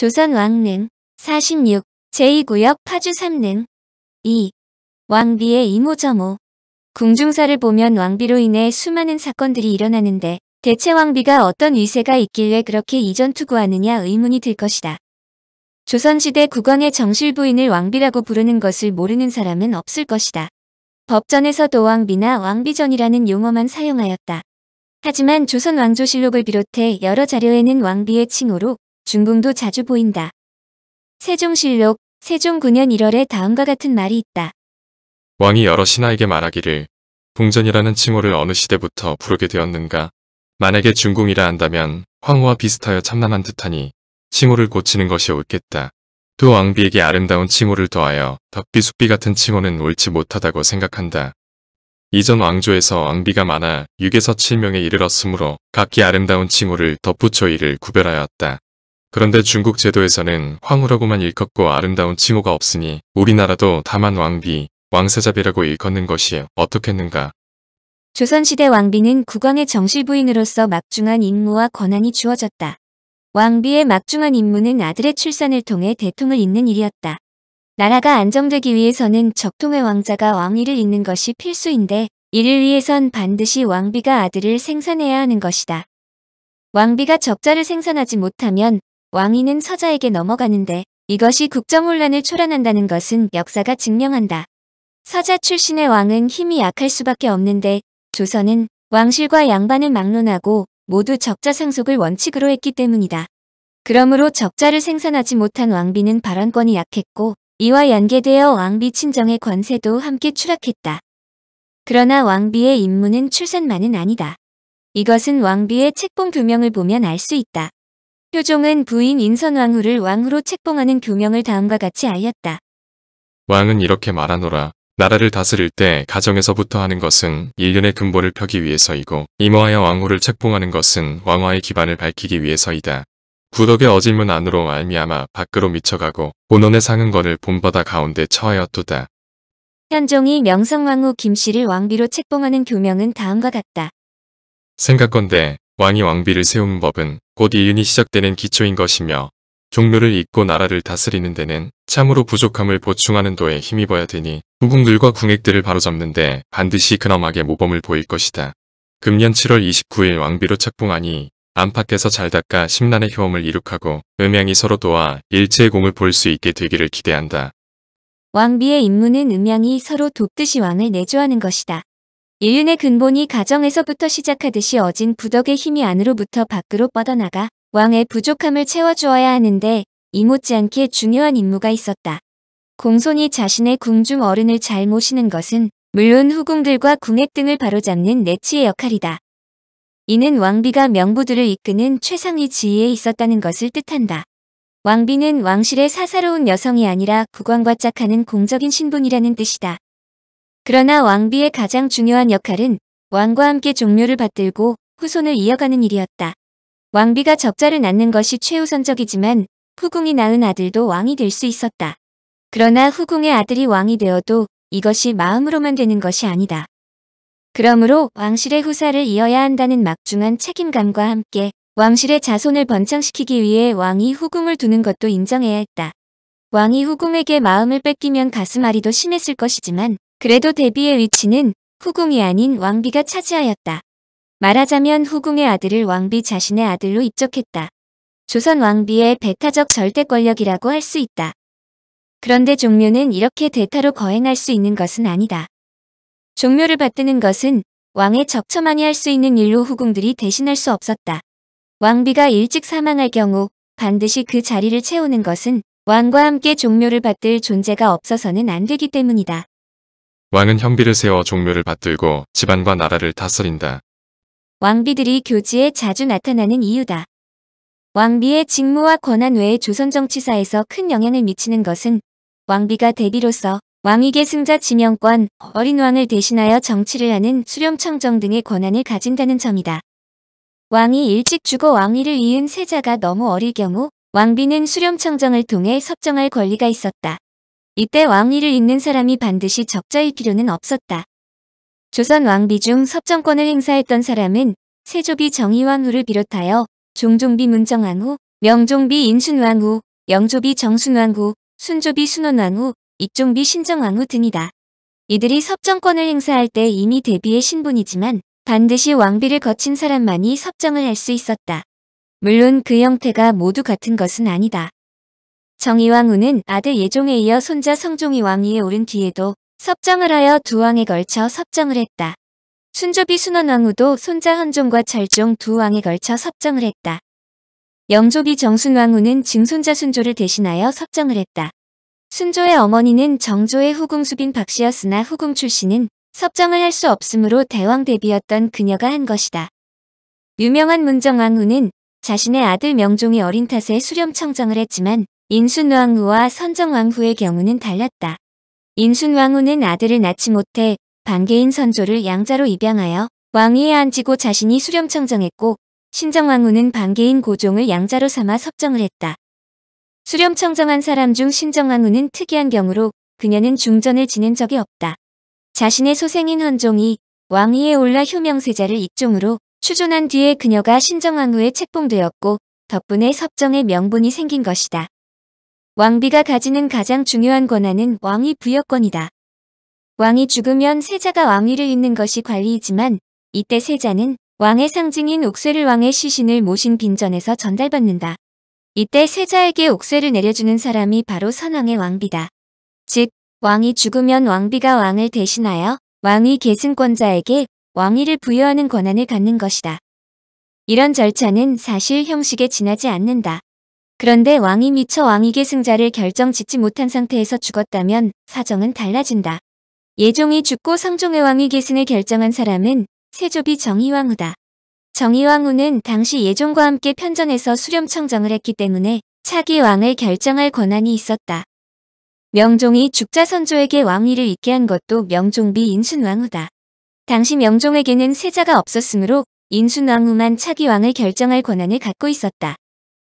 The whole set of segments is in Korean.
조선 왕릉 46 제2구역 파주 3릉 2. 왕비의 이모저모 궁중사를 보면 왕비로 인해 수많은 사건들이 일어나는데 대체 왕비가 어떤 위세가 있길래 그렇게 이전 투구하느냐 의문이 들 것이다. 조선시대 국왕의 정실부인을 왕비라고 부르는 것을 모르는 사람은 없을 것이다. 법전에서도 왕비나 왕비전이라는 용어만 사용하였다. 하지만 조선 왕조실록을 비롯해 여러 자료에는 왕비의 칭호로 중궁도 자주 보인다. 세종실록 세종 9년 1월에 다음과 같은 말이 있다. 왕이 여러 신하에게 말하기를 궁전이라는 칭호를 어느 시대부터 부르게 되었는가. 만약에 중궁이라 한다면 황후와 비슷하여 참남한 듯하니 칭호를 고치는 것이 옳겠다. 두 왕비에게 아름다운 칭호를 더하여 덕비숙비 같은 칭호는 옳지 못하다고 생각한다. 이전 왕조에서 왕비가 많아 6에서 7명에 이르렀으므로 각기 아름다운 칭호를 덧붙여 이를 구별하였다. 그런데 중국 제도에서는 황후라고만 일컫고 아름다운 칭호가 없으니 우리나라도 다만 왕비, 왕사자비라고 일컫는 것이 어떻겠는가. 조선시대 왕비는 국왕의 정실부인으로서 막중한 임무와 권한이 주어졌다. 왕비의 막중한 임무는 아들의 출산을 통해 대통을 잇는 일이었다. 나라가 안정되기 위해서는 적통의 왕자가 왕위를 잇는 것이 필수인데 이를 위해선 반드시 왕비가 아들을 생산해야 하는 것이다. 왕비가 적자를 생산하지 못하면 왕위는 서자에게 넘어가는데 이것이 국정혼란을 초래한다는 것은 역사가 증명한다. 서자 출신의 왕은 힘이 약할 수밖에 없는데 조선은 왕실과 양반을 막론하고 모두 적자 상속을 원칙으로 했기 때문이다. 그러므로 적자를 생산하지 못한 왕비는 발언권이 약했고 이와 연계되어 왕비 친정의 권세도 함께 추락했다. 그러나 왕비의 임무는 출산만은 아니다. 이것은 왕비의 책봉 규명을 보면 알 수 있다. 효종은 부인 인선왕후를 왕후로 책봉하는 교명을 다음과 같이 알렸다. 왕은 이렇게 말하노라. 나라를 다스릴 때 가정에서부터 하는 것은 일련의 근본을 펴기 위해서이고 임화하여 왕후를 책봉하는 것은 왕화의 기반을 밝히기 위해서이다. 구덕의 어질문 안으로 알미암아 밖으로 미쳐가고 본원의 상은건을 본바다 가운데 처하였도다. 현종이 명성왕후 김씨를 왕비로 책봉하는 교명은 다음과 같다. 생각건대 왕이 왕비를 세운 법은 곧 이윤이 시작되는 기초인 것이며 종로를 잇고 나라를 다스리는 데는 참으로 부족함을 보충하는 도에 힘입어야 되니 후궁들과 궁액들을 바로잡는데 반드시 근엄하게 모범을 보일 것이다. 금년 7월 29일 왕비로 착봉하니 안팎에서 잘 닦아 심란의 효험을 이룩하고 음양이 서로 도와 일체의 공을 볼 수 있게 되기를 기대한다. 왕비의 임무는 음양이 서로 돕듯이 왕을 내조하는 것이다. 인륜의 근본이 가정에서부터 시작하듯이 어진 부덕의 힘이 안으로부터 밖으로 뻗어나가 왕의 부족함을 채워주어야 하는데 이 못지않게 중요한 임무가 있었다. 공손이 자신의 궁중 어른을 잘 모시는 것은 물론 후궁들과 궁액 등을 바로잡는 내치의 역할이다. 이는 왕비가 명부들을 이끄는 최상위 지위에 있었다는 것을 뜻한다. 왕비는 왕실의 사사로운 여성이 아니라 국왕과 짝하는 공적인 신분이라는 뜻이다. 그러나 왕비의 가장 중요한 역할은 왕과 함께 종묘를 받들고 후손을 이어가는 일이었다. 왕비가 적자를 낳는 것이 최우선적이지만 후궁이 낳은 아들도 왕이 될 수 있었다. 그러나 후궁의 아들이 왕이 되어도 이것이 마음으로만 되는 것이 아니다. 그러므로 왕실의 후사를 이어야 한다는 막중한 책임감과 함께 왕실의 자손을 번창시키기 위해 왕이 후궁을 두는 것도 인정해야 했다. 왕이 후궁에게 마음을 뺏기면 가슴앓이도 심했을 것이지만 그래도 데비의 위치는 후궁이 아닌 왕비가 차지하였다. 말하자면 후궁의 아들을 왕비 자신의 아들로 입적했다. 조선 왕비의 배타적 절대 권력이라고 할 수 있다. 그런데 종묘는 이렇게 대타로 거행할 수 있는 것은 아니다. 종묘를 받드는 것은 왕의 적처만이 할 수 있는 일로 후궁들이 대신할 수 없었다. 왕비가 일찍 사망할 경우 반드시 그 자리를 채우는 것은 왕과 함께 종묘를 받들 존재가 없어서는 안 되기 때문이다. 왕은 형비를 세워 종묘를 받들고 집안과 나라를 다스린다. 왕비들이 교지에 자주 나타나는 이유다. 왕비의 직무와 권한 외에 조선 정치사에서 큰 영향을 미치는 것은 왕비가 대비로서 왕위계 승자 지명권, 어린 왕을 대신하여 정치를 하는 수렴청정 등의 권한을 가진다는 점이다. 왕이 일찍 죽어 왕위를 이은 세자가 너무 어릴 경우 왕비는 수렴청정을 통해 섭정할 권리가 있었다. 이때 왕위를 잇는 사람이 반드시 적자일 필요는 없었다. 조선 왕비 중 섭정권을 행사했던 사람은 세조비 정의왕후를 비롯하여 종종비 문정왕후, 명종비 인순왕후, 영조비 정순왕후, 순조비 순원왕후, 입종비 신정왕후 등이다. 이들이 섭정권을 행사할 때 이미 대비의 신분이지만 반드시 왕비를 거친 사람만이 섭정을 할 수 있었다. 물론 그 형태가 모두 같은 것은 아니다. 정의왕후는 아들 예종에 이어 손자 성종이 왕위에 오른 뒤에도 섭정을 하여 두 왕에 걸쳐 섭정을 했다. 순조비 순원왕후도 손자 헌종과 철종두 왕에 걸쳐 섭정을 했다. 영조비 정순왕후는 증손자 순조를 대신하여 섭정을 했다. 순조의 어머니는 정조의 후궁수빈 박씨였으나 후궁 출신은 섭정을 할 수 없으므로 대왕 대비였던 그녀가 한 것이다. 유명한 문정왕후는 자신의 아들 명종이 어린 탓에 수렴청정을 했지만 인순왕후와 선정왕후의 경우는 달랐다. 인순왕후는 아들을 낳지 못해 반개인 선조를 양자로 입양하여 왕위에 앉히고 자신이 수렴청정했고 신정왕후는 반개인 고종을 양자로 삼아 섭정을 했다. 수렴청정한 사람 중 신정왕후는 특이한 경우로 그녀는 중전을 지낸 적이 없다. 자신의 소생인 헌종이 왕위에 올라 효명세자를 입종으로 추존한 뒤에 그녀가 신정왕후에 책봉되었고 덕분에 섭정의 명분이 생긴 것이다. 왕비가 가지는 가장 중요한 권한은 왕위 부여권이다. 왕이 죽으면 세자가 왕위를 잇는 것이 관리이지만 이때 세자는 왕의 상징인 옥쇠를 왕의 시신을 모신 빈전에서 전달받는다. 이때 세자에게 옥쇠를 내려주는 사람이 바로 선왕의 왕비다. 즉, 왕이 죽으면 왕비가 왕을 대신하여 왕위 계승권자에게 왕위를 부여하는 권한을 갖는 것이다. 이런 절차는 사실 형식에 지나지 않는다. 그런데 왕이 미처 왕위계 승자를 결정짓지 못한 상태에서 죽었다면 사정은 달라진다. 예종이 죽고 성종의 왕위 계승을 결정한 사람은 세조비 정희왕후다. 정희왕후는 당시 예종과 함께 편전에서 수렴청정을 했기 때문에 차기 왕을 결정할 권한이 있었다. 명종이 죽자 선조에게 왕위를 잇게 한 것도 명종비 인순왕후다. 당시 명종에게는 세자가 없었으므로 인순왕후만 차기 왕을 결정할 권한을 갖고 있었다.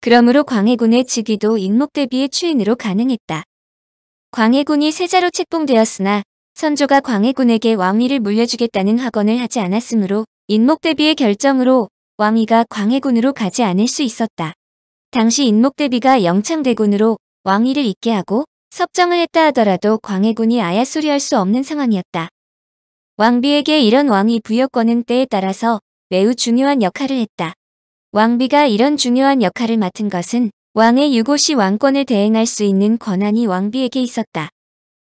그러므로 광해군의 직위도임목 대비의 추인으로 가능했다. 광해군이 세자로 책봉되었으나 선조가 광해군에게 왕위를 물려주겠다는 확언을 하지 않았으므로 임목 대비의 결정으로 왕위가 광해군으로 가지 않을 수 있었다. 당시 임목 대비가 영창대군으로 왕위를 잇게 하고 섭정을 했다 하더라도 광해군이 아야소리할 수 없는 상황이었다. 왕비에게 이런 왕위 부여권은 때에 따라서 매우 중요한 역할을 했다. 왕비가 이런 중요한 역할을 맡은 것은 왕의 유고시 왕권을 대행할 수 있는 권한이 왕비에게 있었다.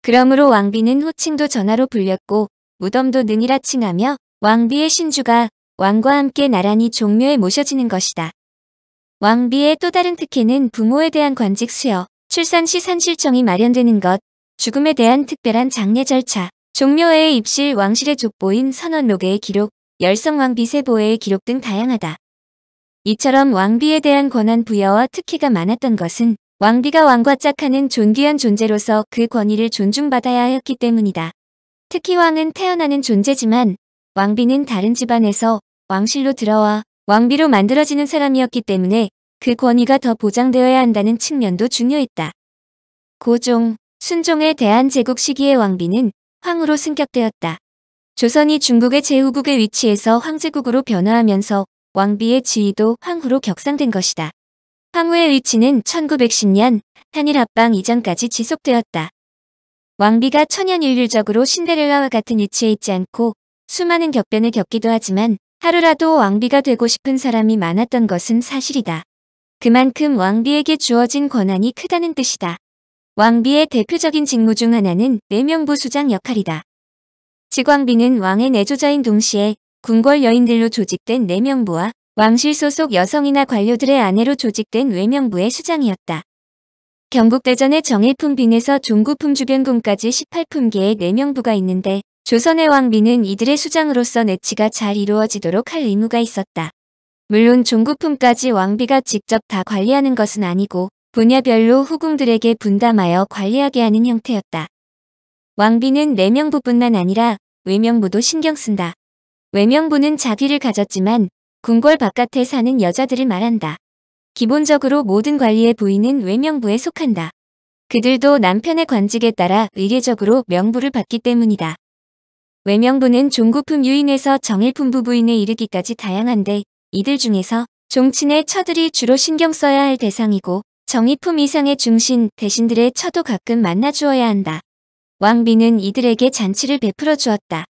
그러므로 왕비는 호칭도 전하로 불렸고 무덤도 능이라 칭하며 왕비의 신주가 왕과 함께 나란히 종묘에 모셔지는 것이다. 왕비의 또 다른 특혜는 부모에 대한 관직 수여, 출산 시 산실청이 마련되는 것, 죽음에 대한 특별한 장례 절차, 종묘회의 입실 왕실의 족보인 선언록의 기록, 열성왕비 세보의 회 기록 등 다양하다. 이처럼 왕비에 대한 권한 부여와 특혜가 많았던 것은 왕비가 왕과 짝하는 존귀한 존재로서 그 권위를 존중받아야 하였기 때문이다. 특히 왕은 태어나는 존재지만 왕비는 다른 집안에서 왕실로 들어와 왕비로 만들어지는 사람이었기 때문에 그 권위가 더 보장되어야 한다는 측면도 중요했다. 고종, 순종에 대한 제국 시기의 왕비는 황으로 승격되었다. 조선이 중국의 제후국의 위치에서 황제국으로 변화하면서 왕비의 지위도 황후로 격상된 것이다. 황후의 위치는 1910년 한일 합방 이전까지 지속되었다. 왕비가 천연일률적으로 신데렐라와 같은 위치에 있지 않고 수많은 격변을 겪기도 하지만 하루라도 왕비가 되고 싶은 사람이 많았던 것은 사실이다. 그만큼 왕비에게 주어진 권한이 크다는 뜻이다. 왕비의 대표적인 직무 중 하나는 내명부 수장 역할이다. 직왕비는 왕의 내조자인 동시에 궁궐 여인들로 조직된 내명부와 왕실 소속 여성이나 관료들의 아내로 조직된 외명부의 수장이었다. 경국대전의 정일품 빈에서 종구품 주변군까지 18품계의 내명부가 있는데 조선의 왕비는 이들의 수장으로서 내치가 잘 이루어지도록 할 의무가 있었다. 물론 종구품까지 왕비가 직접 다 관리하는 것은 아니고 분야별로 후궁들에게 분담하여 관리하게 하는 형태였다. 왕비는 내명부뿐만 아니라 외명부도 신경 쓴다. 외명부는 자기를 가졌지만 궁궐 바깥에 사는 여자들을 말한다. 기본적으로 모든 관리의 부인은 외명부에 속한다. 그들도 남편의 관직에 따라 의례적으로 명부를 받기 때문이다. 외명부는 종구품 유인에서 정일품 부부인에 이르기까지 다양한데 이들 중에서 종친의 처들이 주로 신경 써야 할 대상이고 정의품 이상의 중신, 대신들의 처도 가끔 만나 주어야 한다. 왕비는 이들에게 잔치를 베풀어 주었다.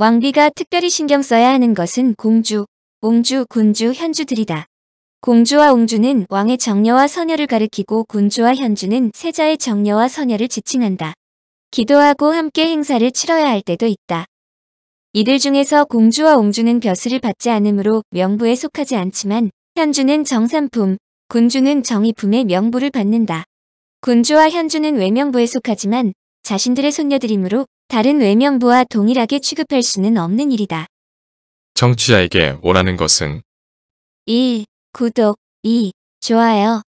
왕비가 특별히 신경 써야 하는 것은 공주, 옹주, 군주, 현주들이다. 공주와 옹주는 왕의 정녀와 선녀를가르키고 군주와 현주는 세자의 정녀와 선녀를 지칭한다. 기도하고 함께 행사를 치러야 할 때도 있다. 이들 중에서 공주와 옹주는 벼슬을 받지 않으므로 명부에 속하지 않지만 현주는 정산품, 군주는 정의품의 명부를 받는다. 군주와 현주는 외명부에 속하지만 자신들의 손녀들이므로 다른 외명부와 동일하게 취급할 수는 없는 일이다. 정치자에게 원하는 것은 1. 구독 2. 좋아요